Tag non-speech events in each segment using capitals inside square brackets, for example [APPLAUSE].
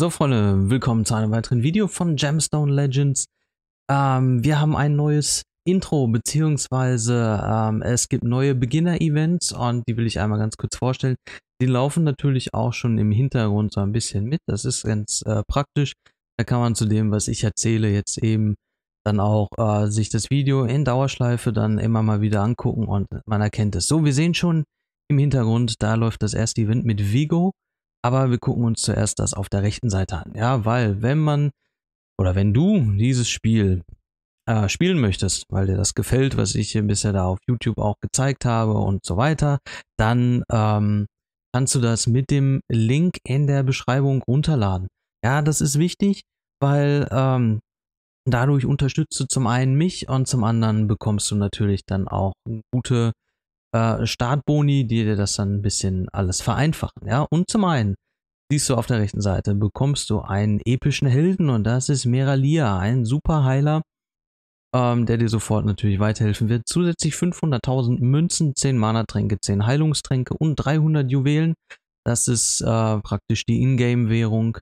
So Freunde, willkommen zu einem weiteren Video von Gemstone Legends. Ähm, wir haben ein neues Intro, beziehungsweise ähm, es gibt neue Beginner-Events und die will ich einmal ganz kurz vorstellen. Die laufen natürlich auch schon im Hintergrund so ein bisschen mit, das ist ganz äh, praktisch. Da kann man zu dem, was ich erzähle, jetzt eben dann auch äh, sich das Video in Dauerschleife dann immer mal wieder angucken und man erkennt es. So, wir sehen schon im Hintergrund, da läuft das erste Event mit Vigo. Aber wir gucken uns zuerst das auf der rechten Seite an. Ja, weil wenn man oder wenn du dieses Spiel äh, spielen möchtest, weil dir das gefällt, was ich hier bisher da auf YouTube auch gezeigt habe und so weiter, dann ähm, kannst du das mit dem Link in der Beschreibung runterladen. Ja, das ist wichtig, weil ähm, dadurch unterstützt du zum einen mich und zum anderen bekommst du natürlich dann auch gute äh, Startboni, die dir das dann ein bisschen alles vereinfachen. Ja? Und zum einen siehst du auf der rechten Seite, bekommst du einen epischen Helden und das ist Meralia, ein Superheiler, ähm, der dir sofort natürlich weiterhelfen wird. Zusätzlich 500.000 Münzen, 10 Mana-Tränke, 10 Heilungstränke und 300 Juwelen. Das ist äh, praktisch die Ingame-Währung.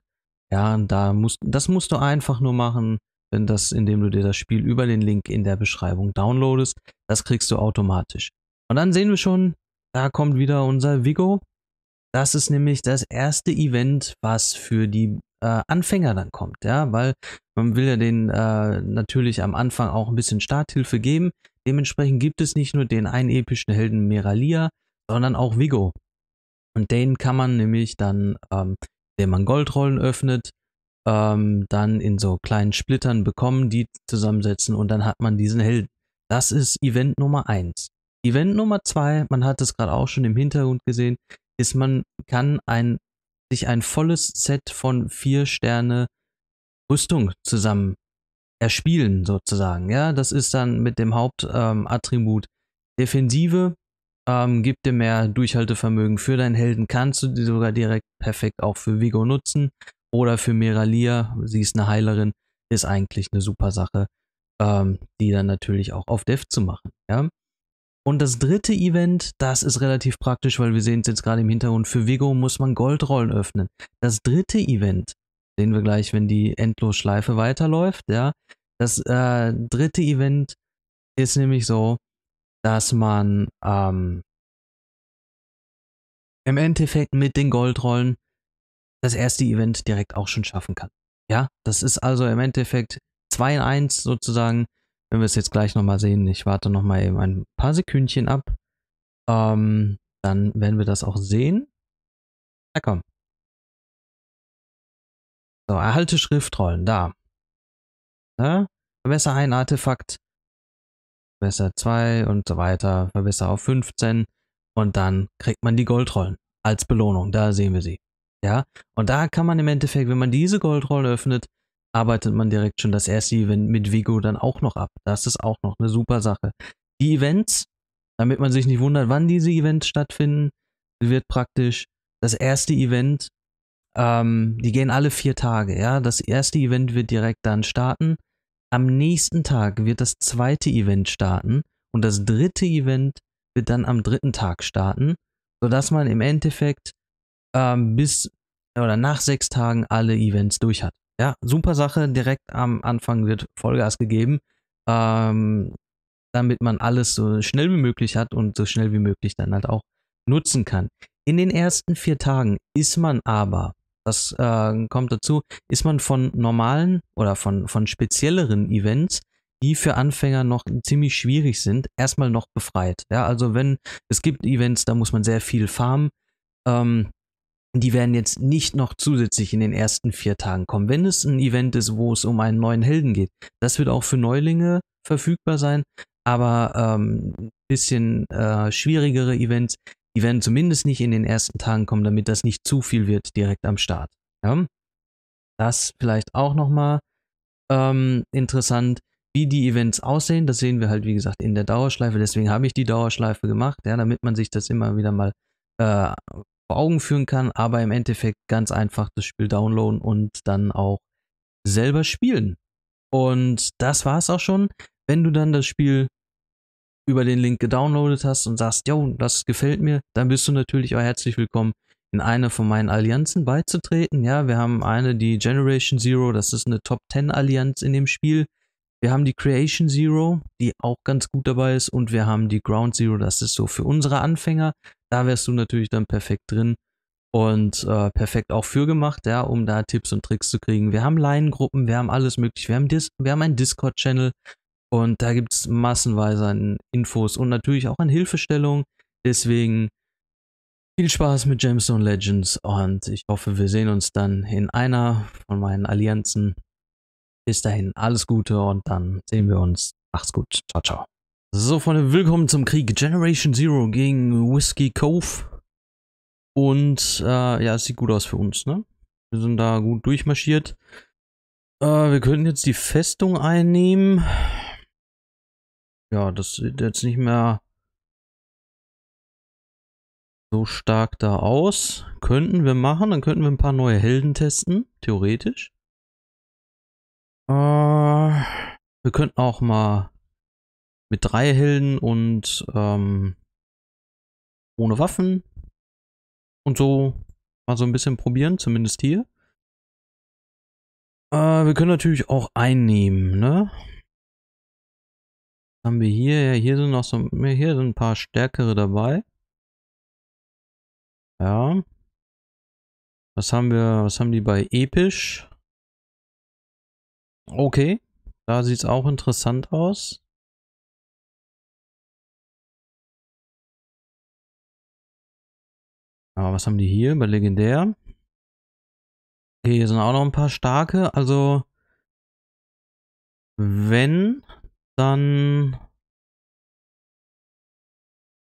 Ja, und da musst, das musst du einfach nur machen, wenn das, indem du dir das Spiel über den Link in der Beschreibung downloadest. Das kriegst du automatisch. Und dann sehen wir schon, da kommt wieder unser Vigo. Das ist nämlich das erste Event, was für die äh, Anfänger dann kommt, ja, weil man will ja den äh, natürlich am Anfang auch ein bisschen Starthilfe geben. Dementsprechend gibt es nicht nur den einen epischen Helden Meralia, sondern auch Vigo. Und den kann man nämlich dann, ähm, indem man Goldrollen öffnet, ähm, dann in so kleinen Splittern bekommen, die zusammensetzen und dann hat man diesen Helden. Das ist Event Nummer eins. Event Nummer zwei, man hat es gerade auch schon im Hintergrund gesehen, ist, man kann ein, sich ein volles Set von vier Sterne Rüstung zusammen erspielen, sozusagen. Ja, das ist dann mit dem Hauptattribut ähm, Defensive, ähm, gibt dir mehr Durchhaltevermögen für deinen Helden, kannst du die sogar direkt perfekt auch für Vigo nutzen oder für Meralia, sie ist eine Heilerin, ist eigentlich eine super Sache, ähm, die dann natürlich auch auf Dev zu machen. Ja? Und das dritte Event, das ist relativ praktisch, weil wir sehen es jetzt gerade im Hintergrund, für Vigo muss man Goldrollen öffnen. Das dritte Event, sehen wir gleich, wenn die Endlosschleife weiterläuft, ja. Das äh, dritte Event ist nämlich so, dass man ähm, im Endeffekt mit den Goldrollen das erste Event direkt auch schon schaffen kann. Ja, das ist also im Endeffekt 2 in 1 sozusagen wenn wir es jetzt gleich nochmal sehen. Ich warte nochmal eben ein paar Sekündchen ab. Ähm, dann werden wir das auch sehen. Na komm. So, erhalte Schriftrollen, da. Ja? Ne? Verbesser ein Artefakt. Verbesser 2 und so weiter. Verbesser auf 15. Und dann kriegt man die Goldrollen als Belohnung. Da sehen wir sie. Ja, und da kann man im Endeffekt, wenn man diese Goldrollen öffnet, arbeitet man direkt schon das erste Event mit Vigo dann auch noch ab. Das ist auch noch eine super Sache. Die Events, damit man sich nicht wundert, wann diese Events stattfinden, wird praktisch das erste Event, ähm, die gehen alle vier Tage, ja. Das erste Event wird direkt dann starten. Am nächsten Tag wird das zweite Event starten und das dritte Event wird dann am dritten Tag starten, sodass man im Endeffekt ähm, bis oder nach sechs Tagen alle Events durch hat. Ja, super Sache. Direkt am Anfang wird Vollgas gegeben, ähm, damit man alles so schnell wie möglich hat und so schnell wie möglich dann halt auch nutzen kann. In den ersten vier Tagen ist man aber, das äh, kommt dazu, ist man von normalen oder von, von spezielleren Events die für Anfänger noch ziemlich schwierig sind, erstmal noch befreit. Ja, also wenn es gibt Events, da muss man sehr viel farmen. Ähm, die werden jetzt nicht noch zusätzlich in den ersten vier Tagen kommen. Wenn es ein Event ist, wo es um einen neuen Helden geht, das wird auch für Neulinge verfügbar sein, aber ein ähm, bisschen äh, schwierigere Events, die werden zumindest nicht in den ersten Tagen kommen, damit das nicht zu viel wird direkt am Start. Ja? Das vielleicht auch nochmal ähm, interessant, wie die Events aussehen. Das sehen wir halt, wie gesagt, in der Dauerschleife. Deswegen habe ich die Dauerschleife gemacht, ja, damit man sich das immer wieder mal äh, vor Augen führen kann, aber im Endeffekt ganz einfach das Spiel downloaden und dann auch selber spielen. Und das war es auch schon. Wenn du dann das Spiel über den Link gedownloadet hast und sagst, jo, das gefällt mir, dann bist du natürlich auch herzlich willkommen, in eine von meinen Allianzen beizutreten. Ja, wir haben eine, die Generation Zero, das ist eine Top 10 Allianz in dem Spiel. Wir haben die Creation Zero, die auch ganz gut dabei ist, und wir haben die Ground Zero, das ist so für unsere Anfänger. Da wärst du natürlich dann perfekt drin und äh, perfekt auch für gemacht, ja, um da Tipps und Tricks zu kriegen. Wir haben Leinengruppen, wir haben alles möglich, wir haben, Dis wir haben einen Discord-Channel und da gibt es massenweise an Infos und natürlich auch an Hilfestellung. Deswegen viel Spaß mit Gemstone Legends und ich hoffe, wir sehen uns dann in einer von meinen Allianzen. Bis dahin alles Gute und dann sehen wir uns. Macht's gut. Ciao, ciao. So, Freunde, willkommen zum Krieg Generation Zero gegen Whiskey Cove. Und, äh, ja, es sieht gut aus für uns, ne? Wir sind da gut durchmarschiert. Äh, wir könnten jetzt die Festung einnehmen. Ja, das sieht jetzt nicht mehr so stark da aus. Könnten wir machen, dann könnten wir ein paar neue Helden testen, theoretisch. Äh, wir könnten auch mal mit drei Helden und ähm, ohne Waffen. Und so mal so ein bisschen probieren, zumindest hier. Äh, wir können natürlich auch einnehmen, ne? haben wir hier? Ja, hier sind noch so, hier sind ein paar stärkere dabei. Ja. Was haben wir, was haben die bei episch? Okay, da sieht es auch interessant aus. Aber was haben die hier bei Legendär? Okay, hier sind auch noch ein paar starke. Also, wenn, dann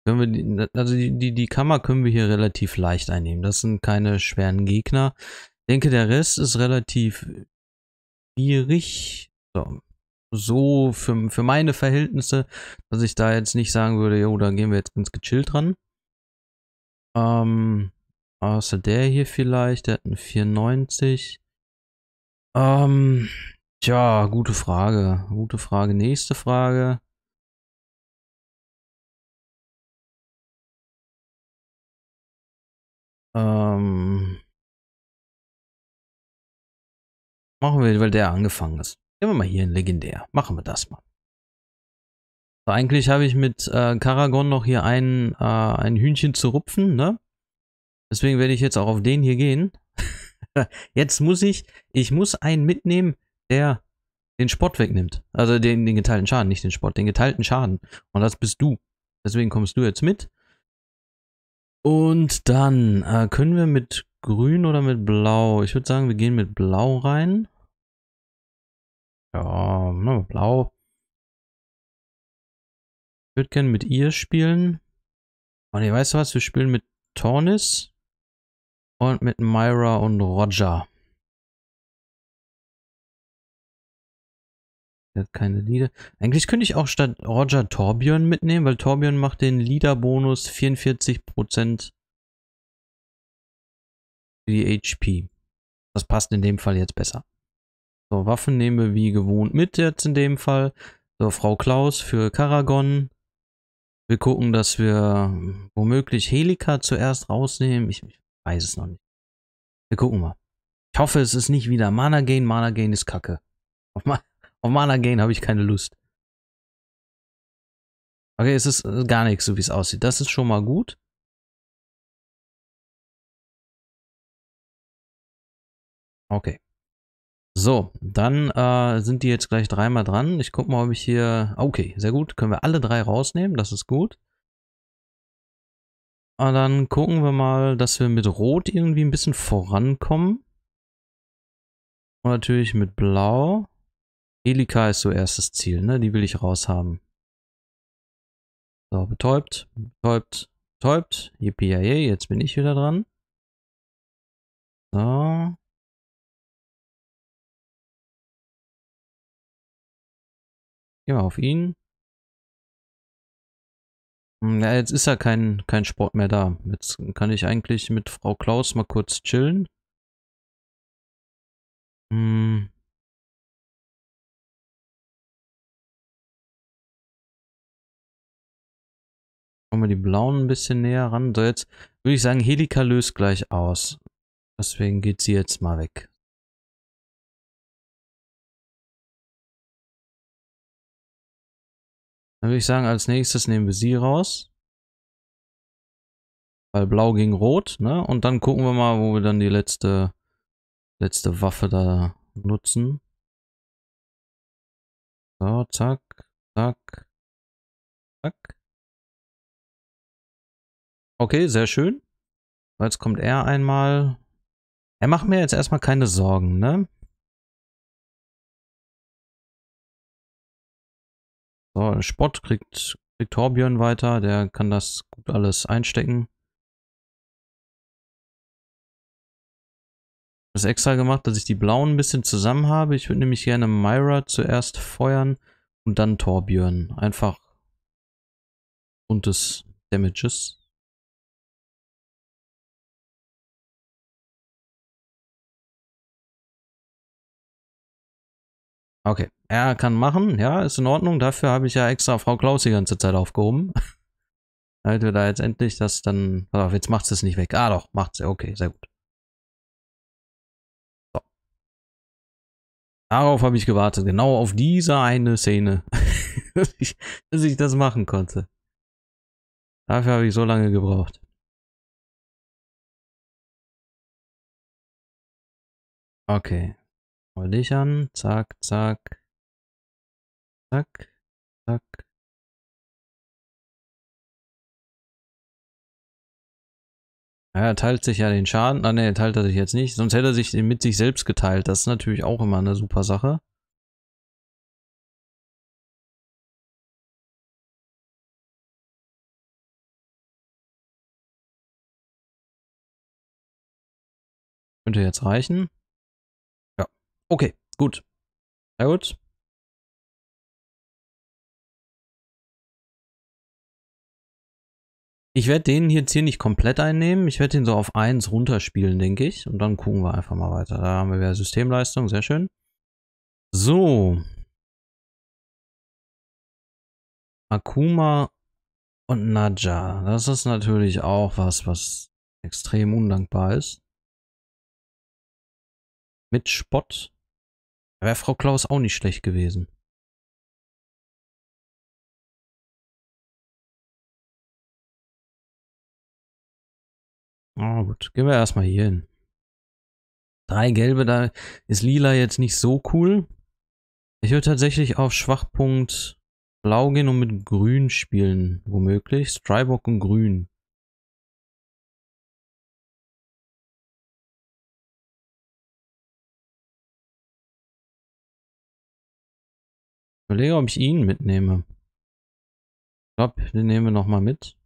können wir die, also die, die, die Kammer können wir hier relativ leicht einnehmen. Das sind keine schweren Gegner. Ich denke, der Rest ist relativ schwierig. So, so für, für meine Verhältnisse, dass ich da jetzt nicht sagen würde, jo, da gehen wir jetzt ganz gechillt dran. Ähm, außer der hier vielleicht, der hat einen 94. Ähm, tja, gute Frage. Gute Frage. Nächste Frage. Ähm, machen wir, weil der angefangen ist. Gehen wir mal hier in Legendär. Machen wir das mal. Eigentlich habe ich mit äh, Karagon noch hier einen, äh, ein Hühnchen zu rupfen, ne? Deswegen werde ich jetzt auch auf den hier gehen. [LAUGHS] jetzt muss ich, ich muss einen mitnehmen, der den Spott wegnimmt. Also den, den geteilten Schaden, nicht den Spott, den geteilten Schaden. Und das bist du. Deswegen kommst du jetzt mit. Und dann äh, können wir mit grün oder mit blau? Ich würde sagen, wir gehen mit blau rein. Ja, ne, blau. Ich würde gerne mit ihr spielen. oh, ne, weißt du was? Wir spielen mit Tornis und mit Myra und Roger. Der hat keine Lieder. Eigentlich könnte ich auch statt Roger Torbjörn mitnehmen, weil Torbjörn macht den Liederbonus 44% für die HP. Das passt in dem Fall jetzt besser. So, Waffen nehmen wir wie gewohnt mit jetzt in dem Fall. So, Frau Klaus für Karagon. Wir gucken, dass wir ähm, womöglich Helika zuerst rausnehmen. Ich, ich weiß es noch nicht. Wir gucken mal. Ich hoffe, es ist nicht wieder Mana Gain. Mana Gain ist kacke. Auf, Ma auf Mana Gain habe ich keine Lust. Okay, es ist äh, gar nichts, so wie es aussieht. Das ist schon mal gut. Okay. So, dann äh, sind die jetzt gleich dreimal dran. Ich guck mal, ob ich hier... Ah, okay, sehr gut. Können wir alle drei rausnehmen, das ist gut. Und ah, dann gucken wir mal, dass wir mit Rot irgendwie ein bisschen vorankommen. Und natürlich mit Blau. Helika ist so erstes Ziel, ne? Die will ich raushaben. So, betäubt, betäubt, betäubt. Yippie, jetzt bin ich wieder dran. So, Gehen wir auf ihn. Ja, hm, jetzt ist ja kein, kein Sport mehr da. Jetzt kann ich eigentlich mit Frau Klaus mal kurz chillen. Hm. Kommen wir die blauen ein bisschen näher ran. So, jetzt würde ich sagen, Helika löst gleich aus. Deswegen geht sie jetzt mal weg. Dann würde ich sagen, als nächstes nehmen wir sie raus. Weil blau gegen rot, ne? Und dann gucken wir mal, wo wir dann die letzte, letzte Waffe da nutzen. So, zack, zack, zack. Okay, sehr schön. Jetzt kommt er einmal. Er macht mir jetzt erstmal keine Sorgen, ne? So, Sport kriegt, kriegt Torbjörn weiter, der kann das gut alles einstecken. Das extra gemacht, dass ich die blauen ein bisschen zusammen habe. Ich würde nämlich gerne Myra zuerst feuern und dann Torbjörn. Einfach und des Damages. Okay er kann machen, ja, ist in Ordnung. Dafür habe ich ja extra Frau Klaus die ganze Zeit aufgehoben. [LAUGHS] Damit wir da jetzt endlich das dann. Pass auf, jetzt macht es nicht weg. Ah doch, macht's ja, okay, sehr gut. So. Darauf habe ich gewartet, genau auf diese eine Szene, [LAUGHS] dass, ich, dass ich das machen konnte. Dafür habe ich so lange gebraucht. Okay. Mal dich an. Zack, zack zack, zack. Ja, er teilt sich ja den Schaden. Ah ne, teilt er sich jetzt nicht. Sonst hätte er sich mit sich selbst geteilt. Das ist natürlich auch immer eine super Sache. Könnte jetzt reichen. Ja. Okay, gut. Na gut. Ich werde den jetzt hier nicht komplett einnehmen. Ich werde den so auf 1 runterspielen, denke ich. Und dann gucken wir einfach mal weiter. Da haben wir wieder Systemleistung, sehr schön. So. Akuma und Naja. Das ist natürlich auch was, was extrem undankbar ist. Mit Spott wäre Frau Klaus auch nicht schlecht gewesen. Na oh, gut, gehen wir erstmal hier hin. Drei gelbe, da ist lila jetzt nicht so cool. Ich würde tatsächlich auf Schwachpunkt blau gehen und mit grün spielen, womöglich. Strybok und grün. Ich überlege, ob ich ihn mitnehme. Ich glaube, den nehmen wir nochmal mit.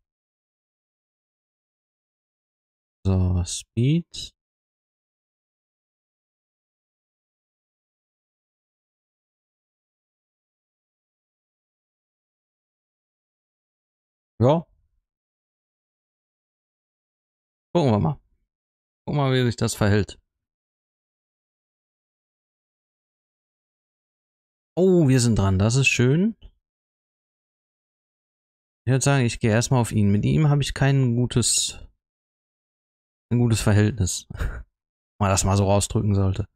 So, Speed. Ja. Gucken wir mal. Gucken wir mal, wie sich das verhält. Oh, wir sind dran. Das ist schön. Ich würde sagen, ich gehe erstmal auf ihn. Mit ihm habe ich kein gutes ein gutes Verhältnis. Wenn [LAUGHS] das mal so rausdrücken sollte.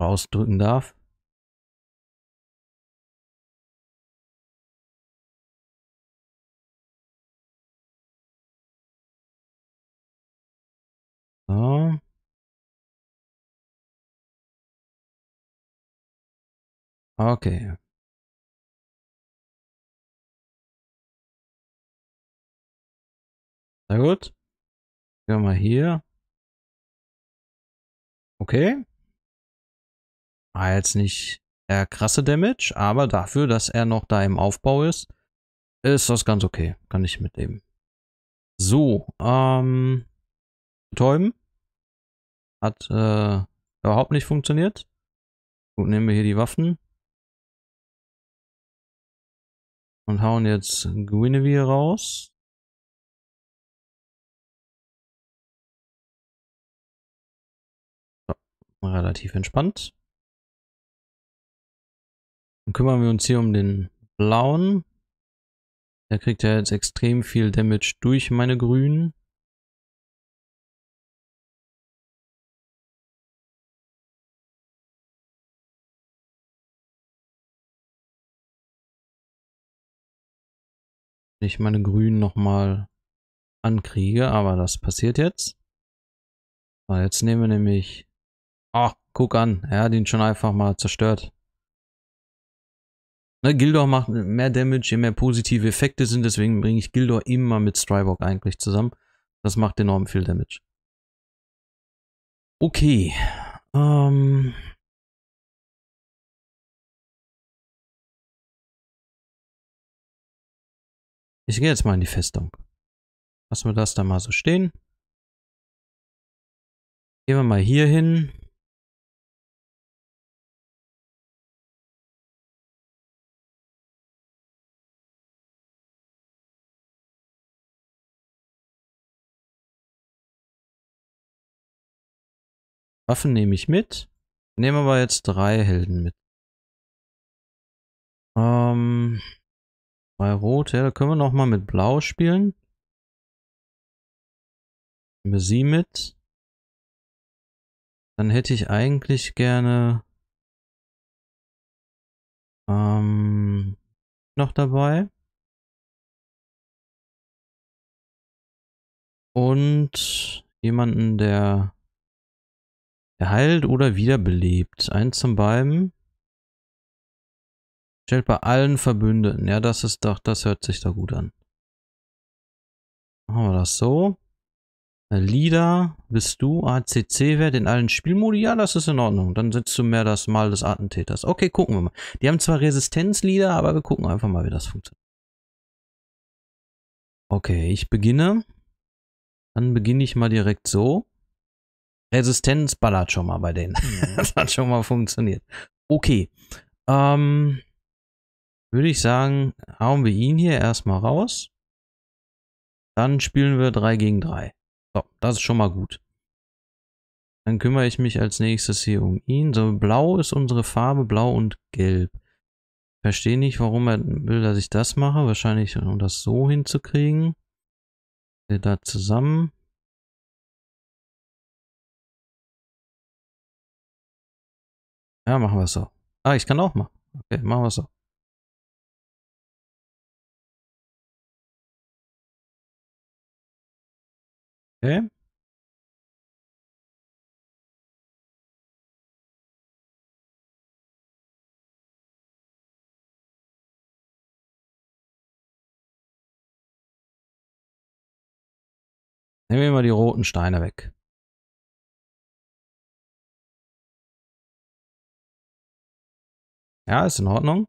Rausdrücken darf. So. Okay. Sehr gut. Gehen wir mal hier. Okay. War jetzt nicht der krasse Damage, aber dafür, dass er noch da im Aufbau ist, ist das ganz okay. Kann ich mitnehmen. So, ähm, betäuben. Hat äh, überhaupt nicht funktioniert. Gut, nehmen wir hier die Waffen. Und hauen jetzt Guinevere raus. relativ entspannt. Dann kümmern wir uns hier um den blauen. Der kriegt ja jetzt extrem viel Damage durch meine grünen. ich meine Grünen nochmal ankriege, aber das passiert jetzt. So, jetzt nehmen wir nämlich Ach, guck an, er hat ihn schon einfach mal zerstört. Ne, Gildor macht mehr Damage, je mehr positive Effekte sind, deswegen bringe ich Gildor immer mit Strybok eigentlich zusammen. Das macht enorm viel Damage. Okay. Ähm. Ich gehe jetzt mal in die Festung. Lassen wir das da mal so stehen. Gehen wir mal hier hin. Waffen nehme ich mit. Nehmen aber jetzt drei Helden mit. Ähm, bei Rot, ja, da können wir nochmal mit Blau spielen. Nehmen wir sie mit. Dann hätte ich eigentlich gerne ähm, noch dabei. Und jemanden, der Erheilt oder wiederbelebt. Eins zum beiden. Stellt bei allen Verbündeten. Ja, das ist doch, das hört sich da gut an. Machen wir das so. Äh, Leader, bist du, ACC-Wert in allen Spielmodi? Ja, das ist in Ordnung. Dann setzt du mehr das Mal des Attentäters. Okay, gucken wir mal. Die haben zwar resistenz Resistenzlieder, aber wir gucken einfach mal, wie das funktioniert. Okay, ich beginne. Dann beginne ich mal direkt so. Resistenz ballert schon mal bei denen. Mhm. [LAUGHS] das hat schon mal funktioniert. Okay. Ähm, Würde ich sagen, hauen wir ihn hier erstmal raus. Dann spielen wir 3 gegen 3. So, das ist schon mal gut. Dann kümmere ich mich als nächstes hier um ihn. So, blau ist unsere Farbe, blau und gelb. Verstehe nicht, warum er will, dass ich das mache. Wahrscheinlich, um das so hinzukriegen. Wir da zusammen. Ja, machen wir so. Ah, ich kann auch mal. Okay, machen wir so. Okay. Nehmen wir mal die roten Steine weg. Ja, ist in Ordnung.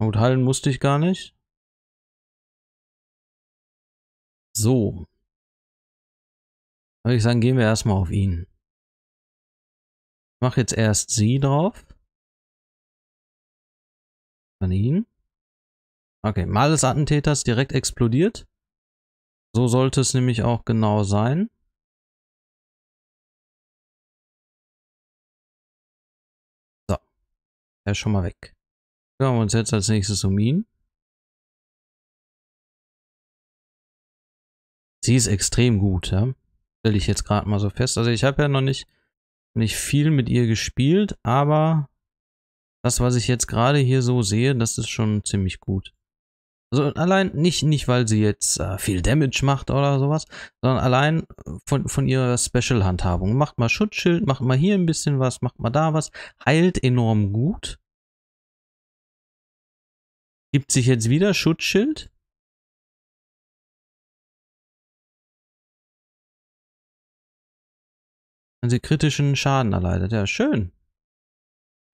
Gut, heilen musste ich gar nicht. So. Würde ich sagen, gehen wir erstmal auf ihn. Ich mache jetzt erst sie drauf. Dann ihn. Okay, Mal des Attentäters direkt explodiert. So sollte es nämlich auch genau sein. Er ist schon mal weg. Wir wir uns jetzt als nächstes um ihn. Sie ist extrem gut, ja. Stelle ich jetzt gerade mal so fest. Also ich habe ja noch nicht, nicht viel mit ihr gespielt, aber das, was ich jetzt gerade hier so sehe, das ist schon ziemlich gut. Also allein nicht, nicht weil sie jetzt äh, viel Damage macht oder sowas, sondern allein äh, von, von ihrer Special-Handhabung. Macht mal Schutzschild, macht mal hier ein bisschen was, macht mal da was. Heilt enorm gut. Gibt sich jetzt wieder Schutzschild. Wenn sie kritischen Schaden erleidet. Ja, schön.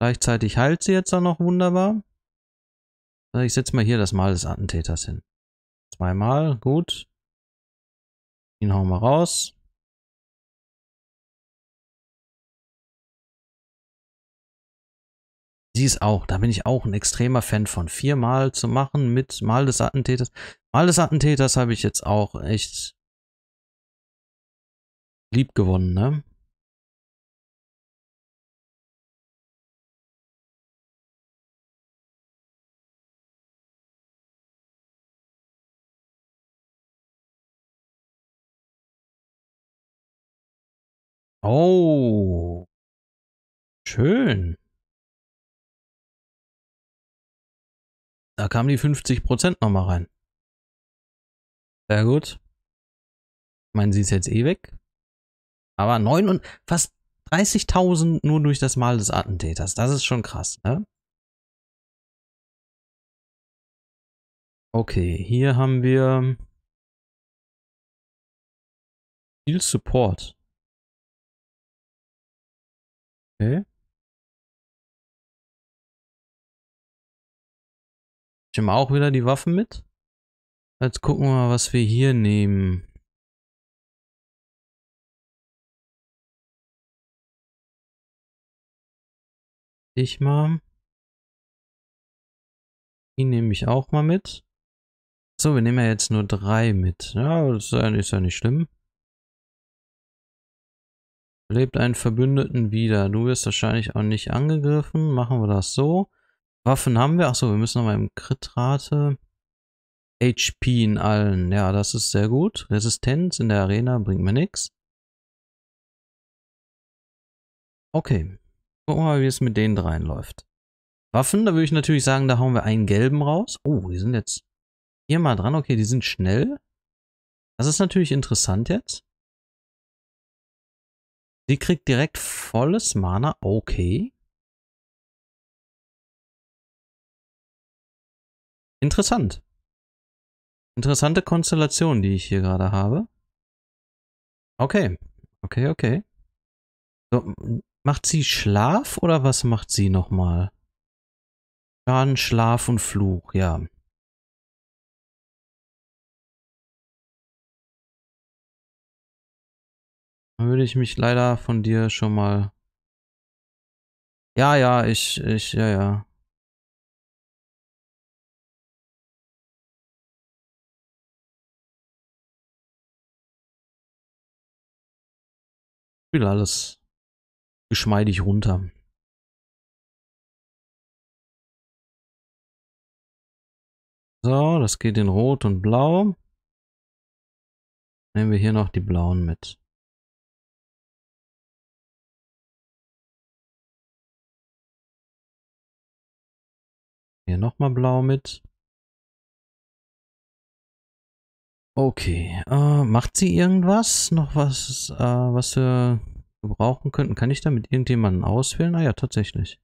Gleichzeitig heilt sie jetzt auch noch wunderbar. Ich setze mal hier das Mal des Attentäters hin. Zweimal, gut. Ihn hauen wir raus. Sie ist auch, da bin ich auch ein extremer Fan von. Viermal zu machen mit Mal des Attentäters. Mal des Attentäters habe ich jetzt auch echt lieb gewonnen, ne? Oh. Schön. Da kamen die 50% nochmal rein. Sehr gut. Ich meine, sie ist jetzt eh weg. Aber 9 und fast 30.000 nur durch das Mal des Attentäters. Das ist schon krass, ne? Okay, hier haben wir viel Support. Okay. Ich nehme auch wieder die Waffen mit. Jetzt gucken wir mal, was wir hier nehmen. Ich mal. Die nehme ich auch mal mit. So, wir nehmen ja jetzt nur drei mit. Ja, das ist ja nicht schlimm. Lebt einen Verbündeten wieder. Du wirst wahrscheinlich auch nicht angegriffen. Machen wir das so. Waffen haben wir. Achso, wir müssen nochmal im Crit-Rate. HP in allen. Ja, das ist sehr gut. Resistenz in der Arena bringt mir nichts. Okay. Gucken wir mal, wie es mit den dreien läuft. Waffen, da würde ich natürlich sagen, da hauen wir einen gelben raus. Oh, die sind jetzt hier mal dran. Okay, die sind schnell. Das ist natürlich interessant jetzt. Sie kriegt direkt volles Mana. Okay. Interessant. Interessante Konstellation, die ich hier gerade habe. Okay. Okay, okay. So, macht sie Schlaf oder was macht sie nochmal? Schaden, Schlaf und Fluch, ja. würde ich mich leider von dir schon mal. Ja, ja, ich, ich, ja, ja. Ich will alles geschmeidig runter. So, das geht in Rot und Blau. Nehmen wir hier noch die blauen mit. Hier nochmal blau mit. Okay, äh, macht sie irgendwas? Noch was, äh, was wir brauchen könnten? Kann ich damit irgendjemanden auswählen? Ah ja, tatsächlich.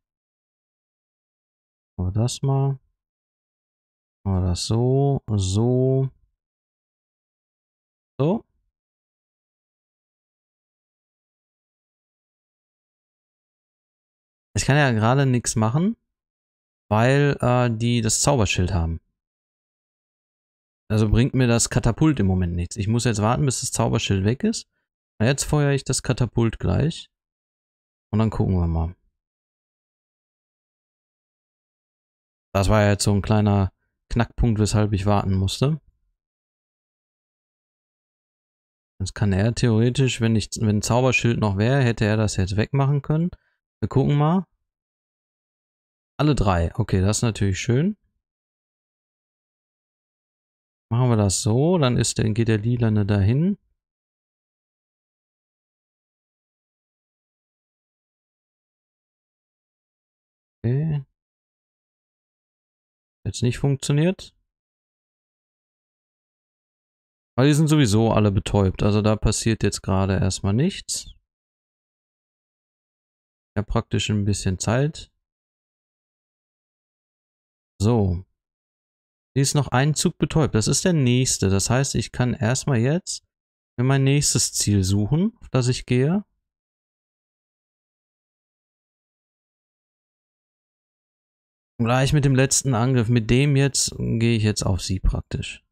Aber das mal. Aber das so, so. So. Ich kann ja gerade nichts machen weil äh, die das Zauberschild haben. Also bringt mir das Katapult im Moment nichts. Ich muss jetzt warten, bis das Zauberschild weg ist. Na, jetzt feuer ich das Katapult gleich. Und dann gucken wir mal. Das war ja jetzt so ein kleiner Knackpunkt, weshalb ich warten musste. Das kann er theoretisch, wenn, ich, wenn Zauberschild noch wäre, hätte er das jetzt wegmachen können. Wir gucken mal alle drei. Okay, das ist natürlich schön. Machen wir das so, dann ist der, geht der Lilane dahin. Okay. Jetzt nicht funktioniert. Aber die sind sowieso alle betäubt, also da passiert jetzt gerade erstmal nichts. Ja, praktisch ein bisschen Zeit. So. Hier ist noch ein Zug betäubt. Das ist der nächste. Das heißt, ich kann erstmal jetzt mir mein nächstes Ziel suchen, auf das ich gehe. Gleich mit dem letzten Angriff. Mit dem jetzt gehe ich jetzt auf sie praktisch.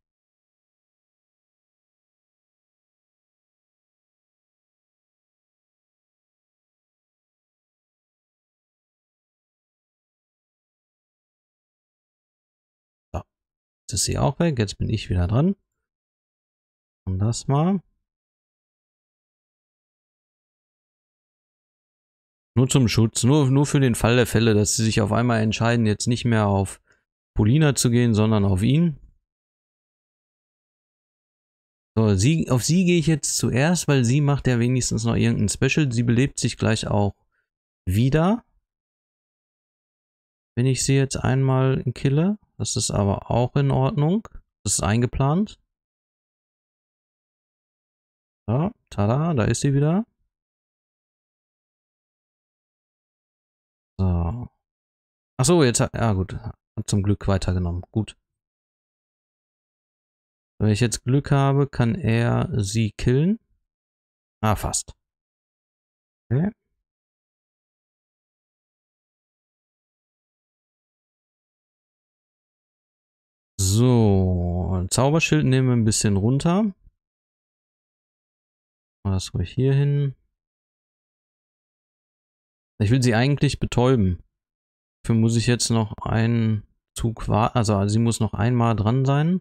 ist sie auch weg. Jetzt bin ich wieder dran. Und das mal. Nur zum Schutz, nur, nur für den Fall der Fälle, dass sie sich auf einmal entscheiden, jetzt nicht mehr auf Polina zu gehen, sondern auf ihn. So, sie, auf sie gehe ich jetzt zuerst, weil sie macht ja wenigstens noch irgendein Special. Sie belebt sich gleich auch wieder. Wenn ich sie jetzt einmal kille. Das ist aber auch in Ordnung. Das ist eingeplant. Ja, tada, da ist sie wieder. So. Achso, jetzt hat. Ja, gut. Hat zum Glück weitergenommen. Gut. Wenn ich jetzt Glück habe, kann er sie killen. Ah, fast. Okay. So, Zauberschild nehmen wir ein bisschen runter. Das ruhig hier hin. Ich will sie eigentlich betäuben. Dafür muss ich jetzt noch einen Zug warten. Also sie muss noch einmal dran sein.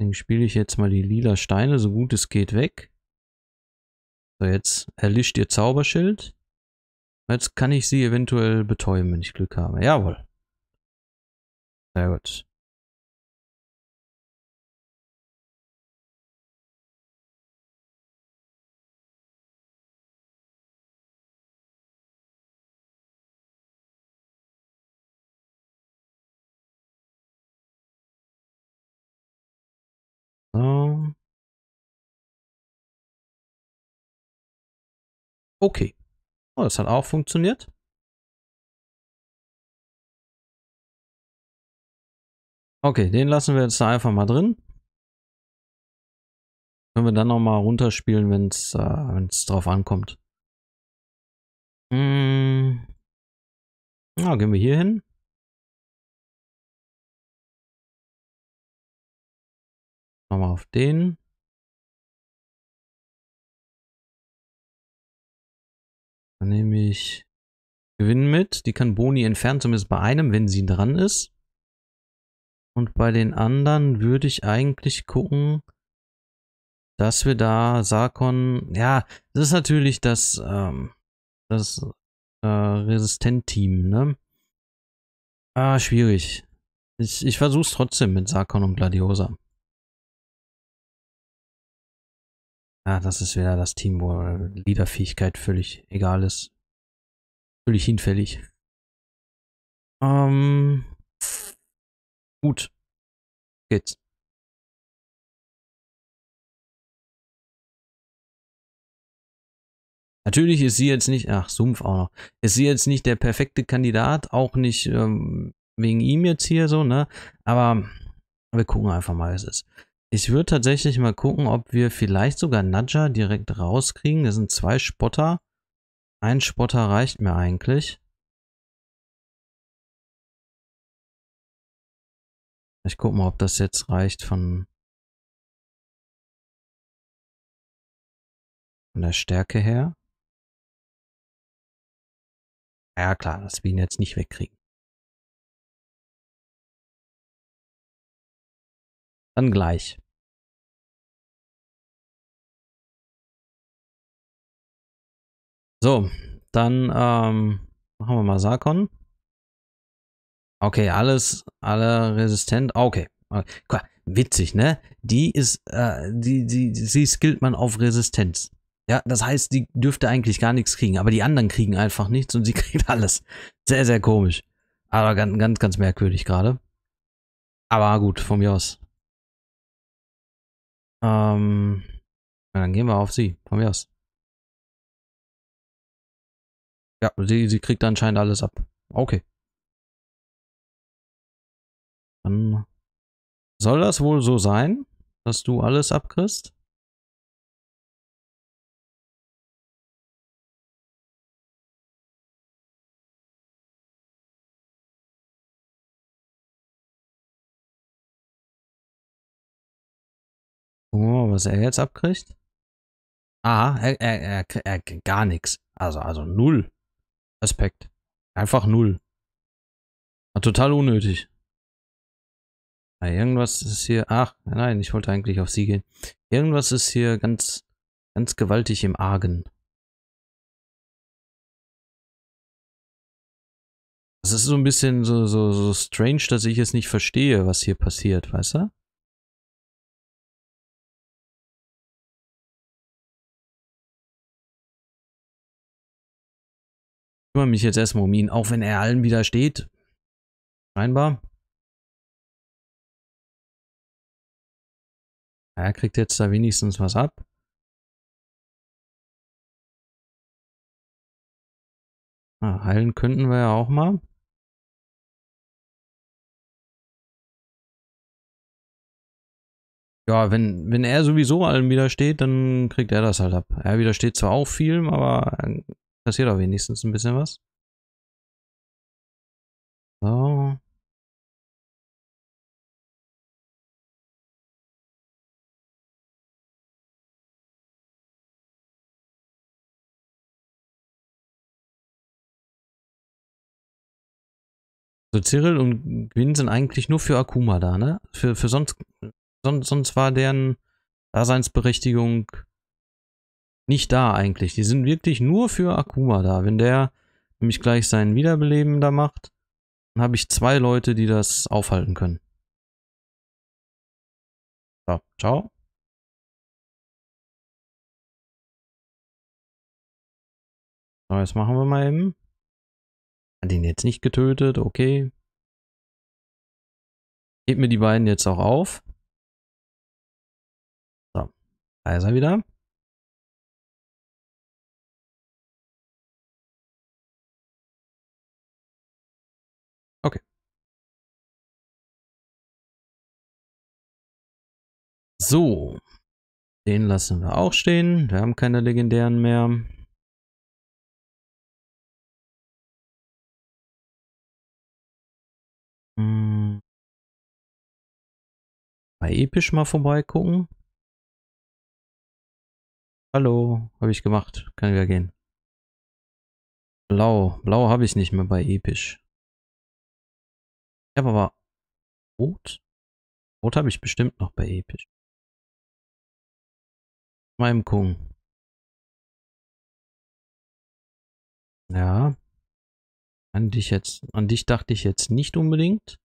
Deswegen spiele ich jetzt mal die lila Steine, so gut es geht, weg. So, jetzt erlischt ihr Zauberschild. Jetzt kann ich sie eventuell betäuben, wenn ich Glück habe. Jawohl. Sehr gut. Okay. Oh, das hat auch funktioniert. Okay, den lassen wir jetzt da einfach mal drin. Können wir dann nochmal runterspielen, wenn es äh, drauf ankommt. Hm. Ja, gehen wir hier hin. Nochmal auf den. Dann nehme ich Gewinn mit. Die kann Boni entfernen, zumindest bei einem, wenn sie dran ist. Und bei den anderen würde ich eigentlich gucken, dass wir da Sarkon, ja, das ist natürlich das, ähm, das äh, Resistent-Team, ne? Ah, schwierig. Ich, ich versuch's trotzdem mit Sarkon und Gladiosa. Ja, das ist wieder das Team, wo Leaderfähigkeit völlig egal ist. Völlig hinfällig. Ähm. Gut. Geht's. Natürlich ist sie jetzt nicht, ach, Sumpf auch noch. Ist sie jetzt nicht der perfekte Kandidat, auch nicht ähm, wegen ihm jetzt hier so, ne? Aber wir gucken einfach mal, was es ist. Ich würde tatsächlich mal gucken, ob wir vielleicht sogar Nadja direkt rauskriegen. Das sind zwei Spotter. Ein Spotter reicht mir eigentlich. Ich guck mal, ob das jetzt reicht von, von der Stärke her. Ja klar, dass wir ihn jetzt nicht wegkriegen. Dann gleich. So, dann ähm, machen wir mal Sarkon. Okay, alles, alle resistent. Okay. okay. Witzig, ne? Die ist, äh, die, die, sie skillt man auf Resistenz. Ja, das heißt, die dürfte eigentlich gar nichts kriegen, aber die anderen kriegen einfach nichts und sie [LAUGHS] kriegt alles. Sehr, sehr komisch. Aber ganz, ganz, ganz merkwürdig gerade. Aber gut, von mir aus. Ähm, dann gehen wir auf sie, von mir aus. Ja, sie, sie kriegt anscheinend alles ab. Okay. Dann soll das wohl so sein, dass du alles abkriegst? Oh, was er jetzt abkriegt? Aha, er, er, er, er gar nichts. Also, also null. Respekt. Einfach null. War total unnötig. Ja, ah, irgendwas ist hier... Ach, nein, ich wollte eigentlich auf sie gehen. Irgendwas ist hier ganz, ganz gewaltig im Argen. Das ist so ein bisschen so, so, so strange, dass ich es nicht verstehe, was hier passiert, weißt du? Ich kümmere mich jetzt erstmal um ihn, auch wenn er allen widersteht. Scheinbar. Er kriegt jetzt da wenigstens was ab. Ah, heilen könnten wir ja auch mal. Ja, wenn, wenn er sowieso allen widersteht, dann kriegt er das halt ab. Er widersteht zwar auch vielem, aber Passiert auch wenigstens ein bisschen was. So. So, Cyril und Gwyn sind eigentlich nur für Akuma da, ne? Für, für sonst, sonst, sonst war deren Daseinsberechtigung nicht da eigentlich. Die sind wirklich nur für Akuma da. Wenn der nämlich gleich seinen Wiederbeleben da macht, dann habe ich zwei Leute, die das aufhalten können. So, ciao. So, jetzt machen wir mal eben. Hat ihn jetzt nicht getötet, okay. Gebt mir die beiden jetzt auch auf. So, da ist er wieder. So. Den lassen wir auch stehen. Wir haben keine legendären mehr. Bei hm. Episch mal vorbeigucken. Hallo, habe ich gemacht. Kann wieder gehen. Blau. Blau habe ich nicht mehr bei Episch. Ich habe aber Rot. Rot habe ich bestimmt noch bei Episch meinem Kung. Ja. An dich jetzt, an dich dachte ich jetzt nicht unbedingt.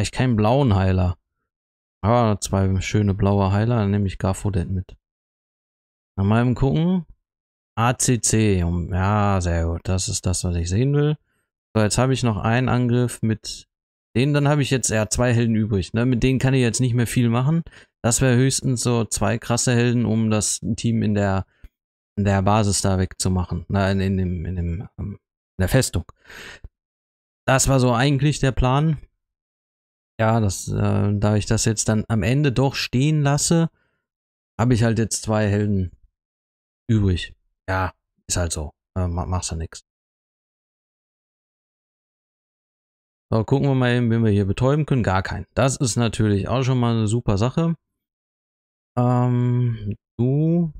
ich keinen blauen Heiler. Ah, zwei schöne blaue Heiler, dann nehme ich Garfodet mit. Nach meinem Gucken. ACC. Ja, sehr gut. Das ist das, was ich sehen will. So, jetzt habe ich noch einen Angriff mit denen. Dann habe ich jetzt ja zwei Helden übrig. Ne? Mit denen kann ich jetzt nicht mehr viel machen. Das wäre höchstens so zwei krasse Helden, um das Team in der, in der Basis da wegzumachen. Nein, in, in, dem, in, dem, ähm, in der Festung. Das war so eigentlich der Plan ja, das, äh, da ich das jetzt dann am Ende doch stehen lasse, habe ich halt jetzt zwei Helden übrig. Ja, ist halt so. Äh, machst du nichts. So, gucken wir mal eben, wen wir hier betäuben können. Gar keinen. Das ist natürlich auch schon mal eine super Sache. Ähm, du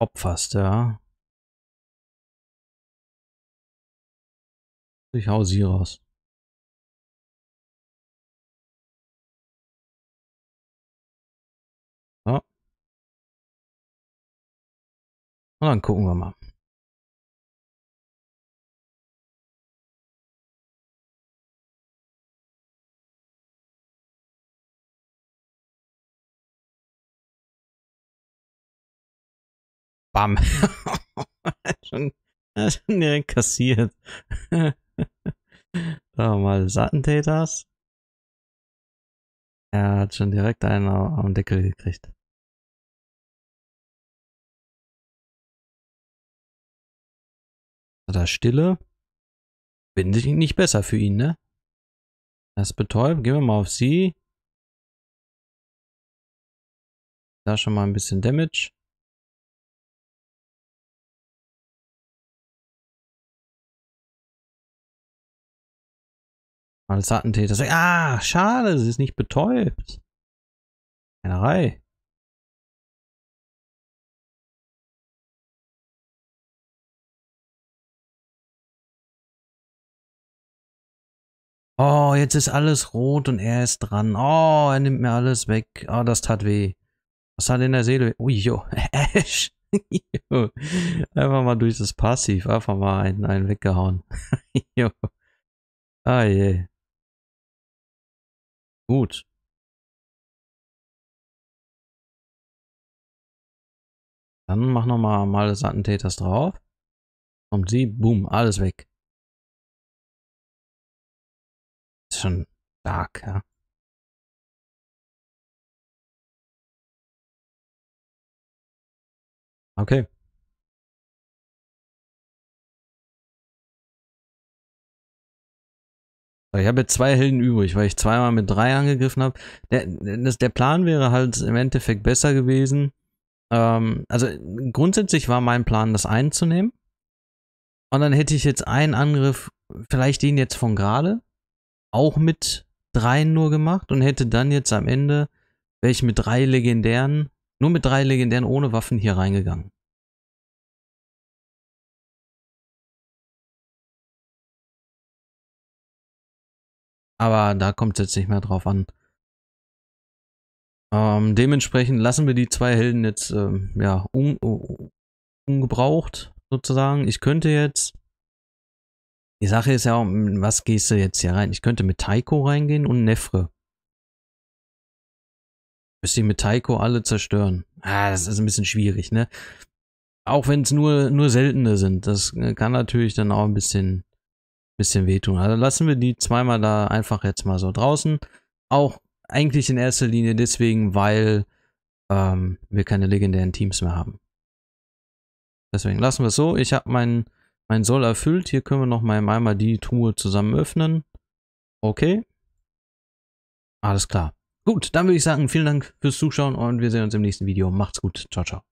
opferst, ja. Ich hau sie raus. Und dann gucken wir mal. Bam. [LAUGHS] schon, äh, schon direkt kassiert. Sagen [LAUGHS] wir mal, Sattentäters. Er hat schon direkt einen am Deckel gekriegt. oder Stille. Bin ich nicht besser für ihn, ne? Das betäubt. Gehen wir mal auf sie. Da schon mal ein bisschen Damage. Als Attentäter. Ah, schade, sie ist nicht betäubt. Einerei. Oh, jetzt ist alles rot und er ist dran. Oh, er nimmt mir alles weg. Oh, das tat weh. Was hat in der Seele weh. Oh, Ui, jo. [LAUGHS] Ash. Einfach mal durch das Passiv. Einfach mal einen, einen weggehauen. [LAUGHS] jo. Ah je. Gut. Dann mach nochmal mal des Attentäters drauf. Kommt sie, boom, alles weg. schon stark, ja. Okay. Ich habe jetzt zwei Helden übrig, weil ich zweimal mit drei angegriffen habe. Der, das, der Plan wäre halt im Endeffekt besser gewesen. Ähm, also grundsätzlich war mein Plan, das einzunehmen. Und dann hätte ich jetzt einen Angriff, vielleicht den jetzt von gerade auch mit dreien nur gemacht und hätte dann jetzt am Ende, wäre ich mit drei legendären, nur mit drei legendären ohne Waffen hier reingegangen. Aber da kommt es jetzt nicht mehr drauf an. Ähm, dementsprechend lassen wir die zwei Helden jetzt ähm, ja, un, un, ungebraucht sozusagen. Ich könnte jetzt die Sache ist ja auch, was gehst du jetzt hier rein? Ich könnte mit Taiko reingehen und Nefre. Müsste ich mit Taiko alle zerstören. Ah, das ist ein bisschen schwierig, ne? Auch wenn es nur, nur seltene sind. Das äh, kann natürlich dann auch ein bisschen, bisschen wehtun. Also lassen wir die zweimal da einfach jetzt mal so draußen. Auch eigentlich in erster Linie deswegen, weil ähm, wir keine legendären Teams mehr haben. Deswegen lassen wir es so. Ich habe meinen mein Soll erfüllt. Hier können wir noch mal einmal die Truhe zusammen öffnen. Okay. Alles klar. Gut, dann würde ich sagen, vielen Dank fürs Zuschauen und wir sehen uns im nächsten Video. Macht's gut. Ciao, ciao.